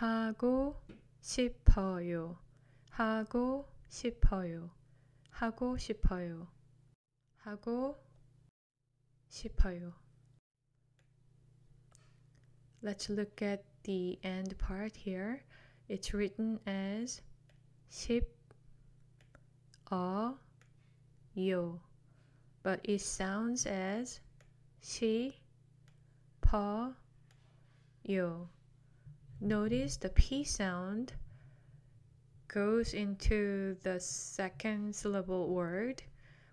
하고 싶어요. 하고 싶어요. 하고 싶어요. 하고 싶어요. Let's look at the end part here. It's written as 싶어요. But it sounds as 싶어요 notice the P sound goes into the second syllable word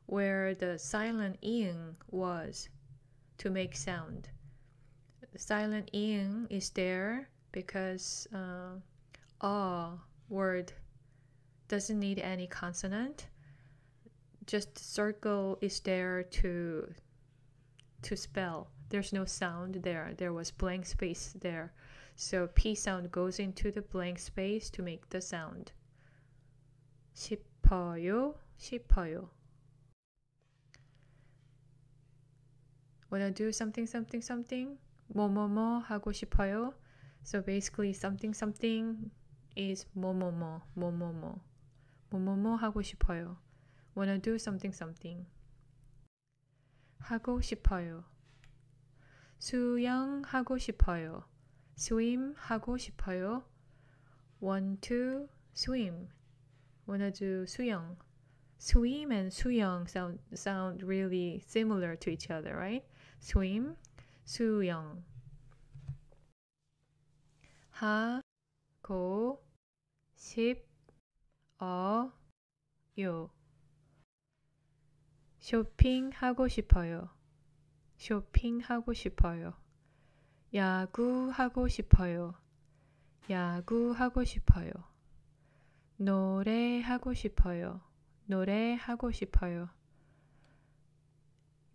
where the silent ing was to make sound. The silent ing is there because uh, a word doesn't need any consonant. Just circle is there to to spell. There's no sound there. There was blank space there. So P sound goes into the blank space to make the sound. 싶어요, 싶어요. Wanna do something, something, something? 뭐뭐뭐 하고 싶어요. So basically something, something is 뭐뭐뭐, 뭐뭐뭐. 뭐뭐뭐 하고 싶어요. Wanna do something, something. 하고 싶어요. 하고 싶어요 swim 하고 싶어요. want to swim. wanna do 수영. Swim and 수영 sound sound really similar to each other, right? Swim, 수영. 하고 싶어요. 하고 싶어요. 하고 싶어요. 야구하고 싶어요. 야구하고 싶어요. 노래하고 싶어요. 노래하고 싶어요.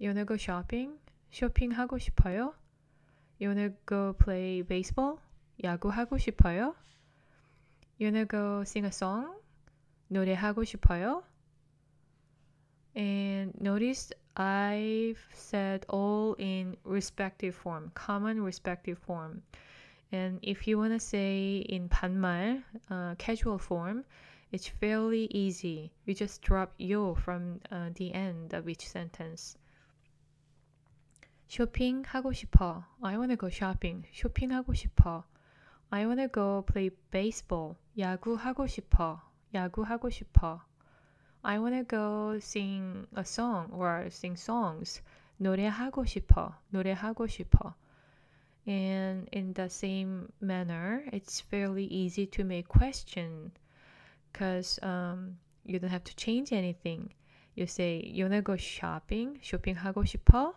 You 쇼핑? 쇼핑하고 싶어요? You 플레이 베이스볼? 야구하고 싶어요? You 싱어송? 노래하고 싶어요? notice I've said all in respective form, common respective form. And if you want to say in 반말, uh, casual form, it's fairly easy. You just drop yo from uh, the end of each sentence. Shopping 하고 싶어. I want to go shopping. Shopping 하고 싶어. I want to go play baseball. 야구 하고 싶어. 야구 하고 싶어. I wanna go sing a song or sing songs. 노래하고 싶어. 노래하고 싶어. And in the same manner, it's fairly easy to make question because um, you don't have to change anything. You say, you wanna go shopping? 쇼핑하고 싶어?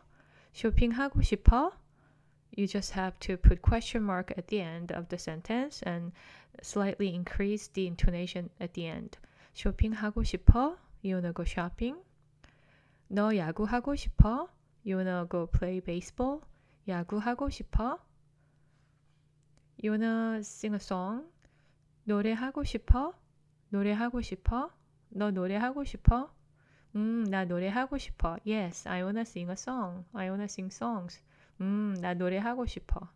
쇼핑하고 싶어? You just have to put question mark at the end of the sentence and slightly increase the intonation at the end. 쇼핑하고 싶어? You wanna go shopping? 너 야구하고 싶어? You wanna go play baseball? 야구하고 싶어? You wanna sing a song? 노래하고 싶어? 노래하고 싶어? 너 노래하고 싶어? 음, 나 노래하고 싶어. Yes, I wanna sing a song. I wanna sing songs. 음, 나 노래하고 싶어.